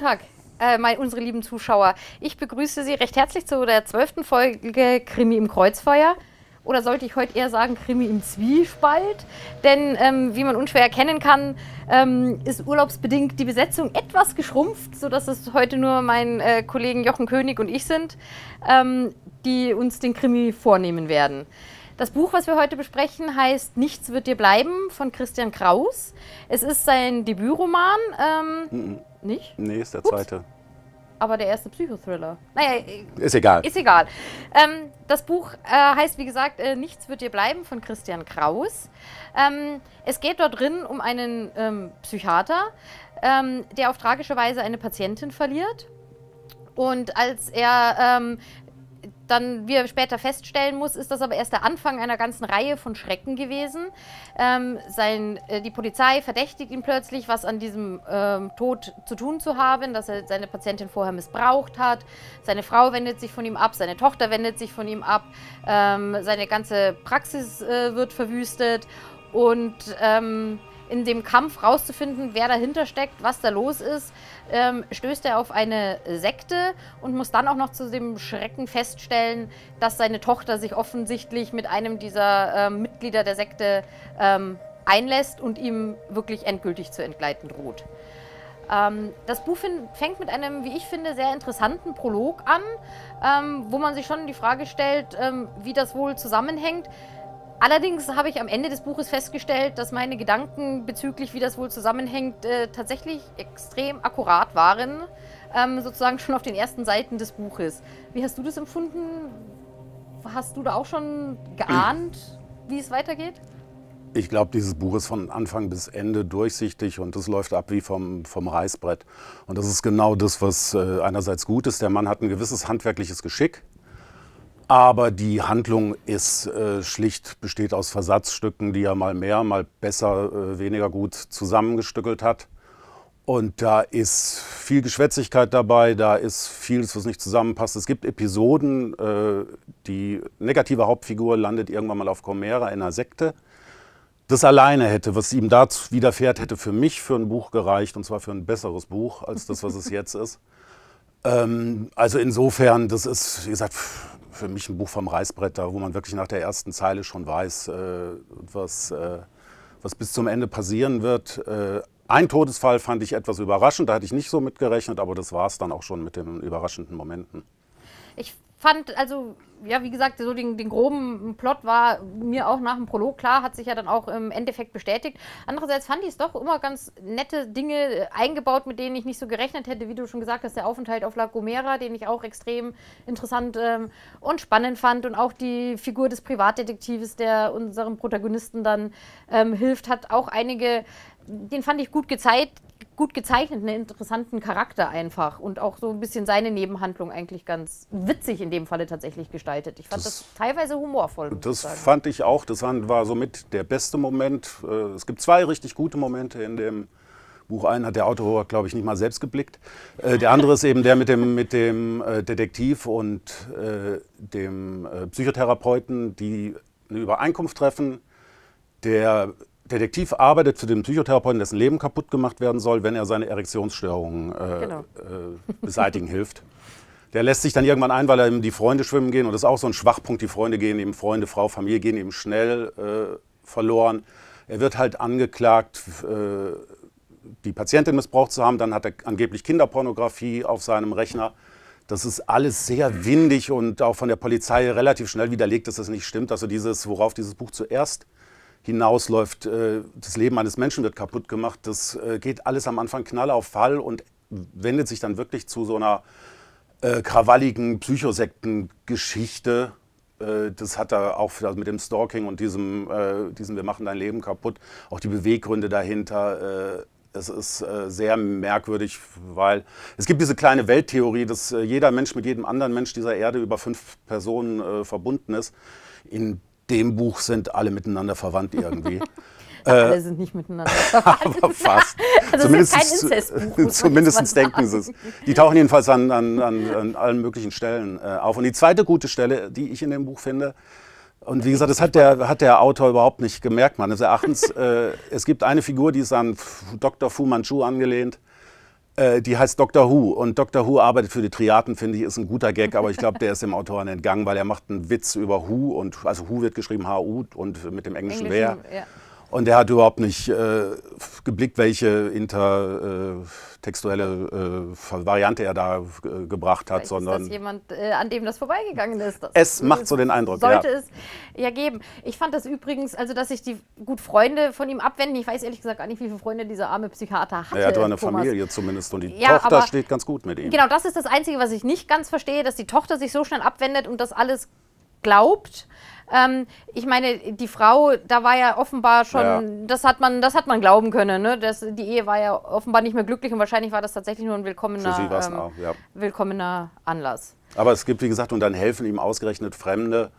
guten Tag, äh, meine, unsere lieben Zuschauer. Ich begrüße Sie recht herzlich zu der zwölften Folge Krimi im Kreuzfeuer. Oder sollte ich heute eher sagen, Krimi im Zwiespalt? Denn ähm, wie man unschwer erkennen kann, ähm, ist urlaubsbedingt die Besetzung etwas geschrumpft, sodass es heute nur mein äh, Kollegen Jochen König und ich sind, ähm, die uns den Krimi vornehmen werden. Das Buch, was wir heute besprechen, heißt Nichts wird dir bleiben von Christian Kraus. Es ist sein Debütroman. Ähm, mm Nicht? Nee, ist der Ups. zweite. Aber der erste Psychothriller. Naja, äh, ist egal. Ist egal. Ähm, das Buch äh, heißt, wie gesagt, äh, Nichts wird dir bleiben von Christian Kraus. Ähm, es geht dort drin um einen ähm, Psychiater, ähm, der auf tragische Weise eine Patientin verliert. Und als er ähm, dann, wie er später feststellen muss, ist das aber erst der Anfang einer ganzen Reihe von Schrecken gewesen. Ähm, sein, äh, die Polizei verdächtigt ihn plötzlich, was an diesem ähm, Tod zu tun zu haben, dass er seine Patientin vorher missbraucht hat. Seine Frau wendet sich von ihm ab, seine Tochter wendet sich von ihm ab, ähm, seine ganze Praxis äh, wird verwüstet und ähm, in dem Kampf rauszufinden, wer dahinter steckt, was da los ist, ähm, stößt er auf eine Sekte und muss dann auch noch zu dem Schrecken feststellen, dass seine Tochter sich offensichtlich mit einem dieser ähm, Mitglieder der Sekte ähm, einlässt und ihm wirklich endgültig zu entgleiten droht. Ähm, das Buch fängt mit einem, wie ich finde, sehr interessanten Prolog an, ähm, wo man sich schon die Frage stellt, ähm, wie das wohl zusammenhängt. Allerdings habe ich am Ende des Buches festgestellt, dass meine Gedanken bezüglich, wie das wohl zusammenhängt, äh, tatsächlich extrem akkurat waren. Ähm, sozusagen schon auf den ersten Seiten des Buches. Wie hast du das empfunden? Hast du da auch schon geahnt, wie es weitergeht? Ich glaube, dieses Buch ist von Anfang bis Ende durchsichtig und das läuft ab wie vom, vom Reißbrett. Und das ist genau das, was äh, einerseits gut ist. Der Mann hat ein gewisses handwerkliches Geschick. Aber die Handlung ist äh, schlicht, besteht aus Versatzstücken, die er mal mehr, mal besser, äh, weniger gut zusammengestückelt hat. Und da ist viel Geschwätzigkeit dabei, da ist vieles, was nicht zusammenpasst. Es gibt Episoden, äh, die negative Hauptfigur landet irgendwann mal auf Comera in einer Sekte. Das alleine hätte, was ihm da widerfährt, hätte für mich für ein Buch gereicht, und zwar für ein besseres Buch als das, was es jetzt ist. Ähm, also insofern, das ist, wie gesagt, für mich ein Buch vom Reißbretter, wo man wirklich nach der ersten Zeile schon weiß, äh, was, äh, was bis zum Ende passieren wird. Äh, ein Todesfall fand ich etwas überraschend, da hatte ich nicht so mitgerechnet, aber das war es dann auch schon mit den überraschenden Momenten. Ich fand, also, ja, wie gesagt, so den, den groben Plot war mir auch nach dem Prolog klar, hat sich ja dann auch im Endeffekt bestätigt. Andererseits fand ich es doch immer ganz nette Dinge äh, eingebaut, mit denen ich nicht so gerechnet hätte, wie du schon gesagt hast, der Aufenthalt auf La Gomera, den ich auch extrem interessant ähm, und spannend fand und auch die Figur des Privatdetektives, der unserem Protagonisten dann ähm, hilft, hat auch einige den fand ich gut gezeigt, gut gezeichnet, einen interessanten Charakter einfach und auch so ein bisschen seine Nebenhandlung eigentlich ganz witzig in dem Falle tatsächlich gestaltet. Ich fand das, das teilweise humorvoll. Das fand ich auch. Das war somit der beste Moment. Äh, es gibt zwei richtig gute Momente in dem Buch einen hat der Autor, glaube ich, nicht mal selbst geblickt. Äh, der andere ist eben der mit dem, mit dem äh, Detektiv und dem Psychotherapeuten, die eine Übereinkunft treffen. Der Detektiv arbeitet zu dem Psychotherapeuten, dessen Leben kaputt gemacht werden soll, wenn er seine Erektionsstörungen äh, genau. äh, beseitigen hilft. Der lässt sich dann irgendwann ein, weil ihm die Freunde schwimmen gehen. Und das ist auch so ein Schwachpunkt. Die Freunde gehen eben, Freunde, Frau, Familie gehen eben schnell äh, verloren. Er wird halt angeklagt, äh, die Patientin missbraucht zu haben. Dann hat er angeblich Kinderpornografie auf seinem Rechner. Das ist alles sehr windig und auch von der Polizei relativ schnell widerlegt, dass das nicht stimmt. Also dieses, worauf dieses Buch zuerst hinausläuft, äh, das Leben eines Menschen wird kaputt gemacht. Das äh, geht alles am Anfang knall auf Fall und wendet sich dann wirklich zu so einer äh, krawalligen Psychosektengeschichte. Das hat er auch mit dem Stalking und diesem, diesem Wir machen dein Leben kaputt, auch die Beweggründe dahinter. Es ist sehr merkwürdig, weil es gibt diese kleine Welttheorie, dass jeder Mensch mit jedem anderen Mensch dieser Erde über fünf Personen verbunden ist. In dem Buch sind alle miteinander verwandt irgendwie. Äh, alle sind nicht miteinander verwandt. aber fast. also zumindest kein Inzestbuch. Zumindest denken sie es. Die tauchen jedenfalls an, an, an, an allen möglichen Stellen äh, auf. Und die zweite gute Stelle, die ich in dem Buch finde, und wie gesagt, das hat der, hat der Autor überhaupt nicht gemerkt, meines Erachtens. äh, es gibt eine Figur, die ist an Dr. Fu Manchu angelehnt. Äh, die heißt Dr. Who und Dr. Who arbeitet für die Triaten, finde ich, ist ein guter Gag, aber ich glaube, der ist dem Autoren entgangen, weil er macht einen Witz über Who und also Who wird geschrieben H-U und mit dem englischen, englischen Wer. Ja. Und er hat überhaupt nicht äh, geblickt, welche intertextuelle äh, äh, Variante er da äh, gebracht hat, Vielleicht sondern. Ist das jemand, äh, an dem das vorbeigegangen ist. Das es macht so den Eindruck. Sollte ja. es ja geben. Ich fand das übrigens, also dass sich die gut Freunde von ihm abwenden. Ich weiß ehrlich gesagt gar nicht, wie viele Freunde dieser arme Psychiater hat. Er hatte eine Thomas. Familie zumindest und die ja, Tochter steht ganz gut mit ihm. Genau, das ist das Einzige, was ich nicht ganz verstehe, dass die Tochter sich so schnell abwendet und das alles glaubt. Ähm, ich meine, die Frau, da war ja offenbar schon, ja. das hat man, das hat man glauben können. Ne? Das, die Ehe war ja offenbar nicht mehr glücklich und wahrscheinlich war das tatsächlich nur ein willkommener, ähm, auch, ja. willkommener Anlass. Aber es gibt, wie gesagt, und dann helfen ihm ausgerechnet Fremde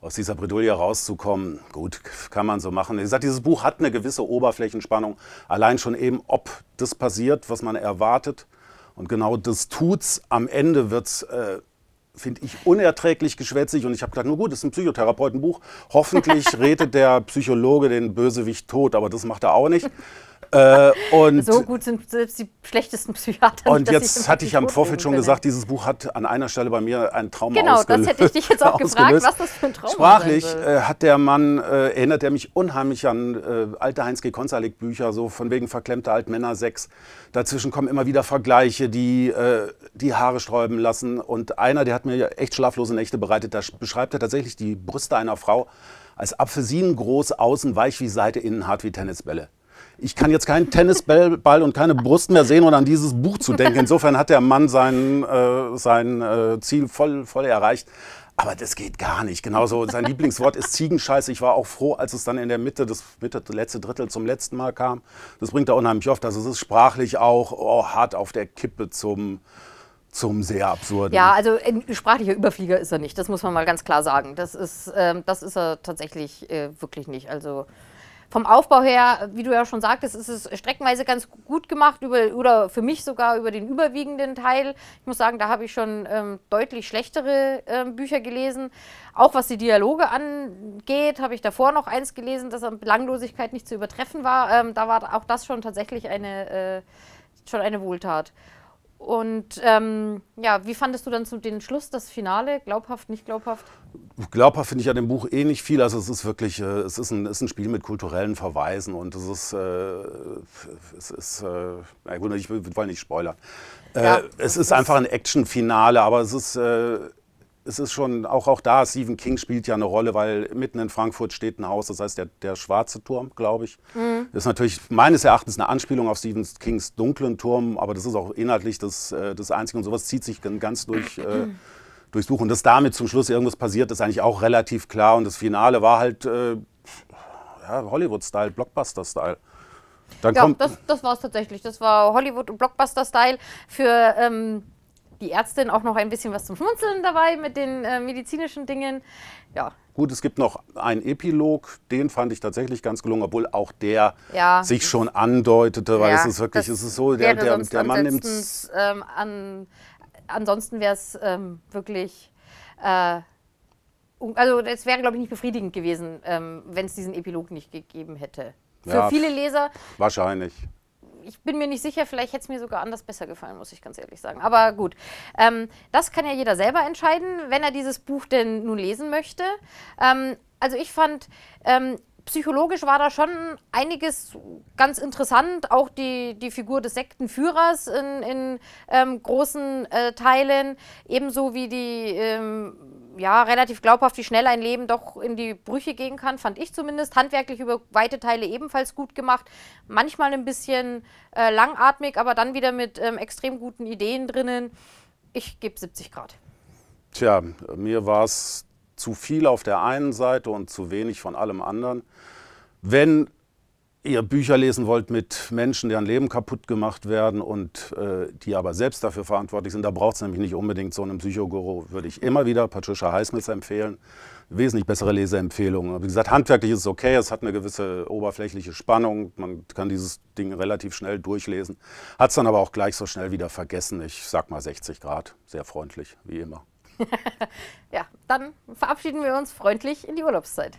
aus dieser Bredouille rauszukommen, gut, kann man so machen. Wie gesagt, dieses Buch hat eine gewisse Oberflächenspannung, allein schon eben, ob das passiert, was man erwartet. Und genau das tut's. Am Ende wird's äh, finde ich, unerträglich geschwätzig. Und ich habe gedacht, nur gut, das ist ein Psychotherapeutenbuch. Hoffentlich redet der Psychologe den Bösewicht tot, aber das macht er auch nicht. Äh, so gut sind selbst die schlechtesten Psychiater. Und jetzt hatte ich am Vorfeld schon gesagt, dieses Buch hat an einer Stelle bei mir einen Traum genau, ausgelöst. Genau, das hätte ich dich jetzt auch gefragt, was das für ein Traum Sprachlich äh, hat der Mann, äh, erinnert er mich unheimlich an äh, alte Heinz G. Konzalik Bücher, so von wegen verklemmte Altmänner 6. Dazwischen kommen immer wieder Vergleiche, die äh, die Haare sträuben lassen. Und einer, der hat mir echt schlaflose Nächte bereitet, da beschreibt er tatsächlich die Brüste einer Frau als apfelsinengroß außen, weich wie Seite, innen hart wie Tennisbälle ich kann jetzt keinen Tennisball und keine Brust mehr sehen und an dieses Buch zu denken. Insofern hat der Mann sein, äh, sein äh, Ziel voll, voll erreicht. Aber das geht gar nicht. Genauso sein Lieblingswort ist Ziegenscheiße. Ich war auch froh, als es dann in der Mitte, das Mitte, letzte Drittel zum letzten Mal kam. Das bringt er unheimlich oft. Also es ist sprachlich auch oh, hart auf der Kippe zum, zum sehr absurden. Ja, also ein sprachlicher Überflieger ist er nicht. Das muss man mal ganz klar sagen. Das ist, äh, das ist er tatsächlich äh, wirklich nicht. Also vom Aufbau her, wie du ja schon sagtest, ist es streckenweise ganz gut gemacht über, oder für mich sogar über den überwiegenden Teil. Ich muss sagen, da habe ich schon ähm, deutlich schlechtere ähm, Bücher gelesen. Auch was die Dialoge angeht, habe ich davor noch eins gelesen, das an Belanglosigkeit nicht zu übertreffen war. Ähm, da war auch das schon tatsächlich eine, äh, schon eine Wohltat. Und ähm, ja, wie fandest du dann zu den Schluss, das Finale? Glaubhaft, nicht glaubhaft? Glaubhaft finde ich an dem Buch eh nicht viel. Also es ist wirklich, äh, es ist ein, ist ein Spiel mit kulturellen Verweisen und es ist, äh, es ist, äh, na gut, ich will nicht spoilern. Äh, ja, es ist einfach ein Action-Finale, aber es ist, äh, es ist schon, auch, auch da, Stephen King spielt ja eine Rolle, weil mitten in Frankfurt steht ein Haus, das heißt der, der Schwarze Turm, glaube ich. Mhm. Das ist natürlich meines Erachtens eine Anspielung auf Stephen Kings dunklen Turm, aber das ist auch inhaltlich das, äh, das Einzige und sowas zieht sich ganz durch. Äh, durchs Buch und dass damit zum Schluss irgendwas passiert, ist eigentlich auch relativ klar und das Finale war halt äh, ja, Hollywood-Style, Blockbuster-Style. Dann ja, das, das war es tatsächlich. Das war Hollywood- und Blockbuster-Style für ähm die Ärztin auch noch ein bisschen was zum Schmunzeln dabei mit den äh, medizinischen Dingen. Ja. Gut, es gibt noch einen Epilog, den fand ich tatsächlich ganz gelungen, obwohl auch der ja. sich schon andeutete, weil ja, es ist wirklich, es ist so, der, der, der Mann nimmt ähm, an, Ansonsten wäre es ähm, wirklich, äh, also es wäre, glaube ich, nicht befriedigend gewesen, ähm, wenn es diesen Epilog nicht gegeben hätte. Für ja, viele Leser. Wahrscheinlich ich bin mir nicht sicher, vielleicht hätte es mir sogar anders besser gefallen, muss ich ganz ehrlich sagen. Aber gut, ähm, das kann ja jeder selber entscheiden, wenn er dieses Buch denn nun lesen möchte. Ähm, also ich fand, ähm, psychologisch war da schon einiges ganz interessant, auch die, die Figur des Sektenführers in, in ähm, großen äh, Teilen, ebenso wie die ähm, ja, relativ glaubhaft, wie schnell ein Leben doch in die Brüche gehen kann, fand ich zumindest. Handwerklich über weite Teile ebenfalls gut gemacht. Manchmal ein bisschen äh, langatmig, aber dann wieder mit ähm, extrem guten Ideen drinnen. Ich gebe 70 Grad. Tja, mir war es zu viel auf der einen Seite und zu wenig von allem anderen. Wenn ihr Bücher lesen wollt mit Menschen, deren Leben kaputt gemacht werden und äh, die aber selbst dafür verantwortlich sind, da braucht es nämlich nicht unbedingt so einen Psychoguru. Würde ich immer wieder Patricia Highsmith empfehlen. Wesentlich bessere Leseempfehlungen. Wie gesagt, handwerklich ist es okay, es hat eine gewisse oberflächliche Spannung. Man kann dieses Ding relativ schnell durchlesen. Hat es dann aber auch gleich so schnell wieder vergessen. Ich sag mal 60 Grad, sehr freundlich, wie immer. ja, dann verabschieden wir uns freundlich in die Urlaubszeit.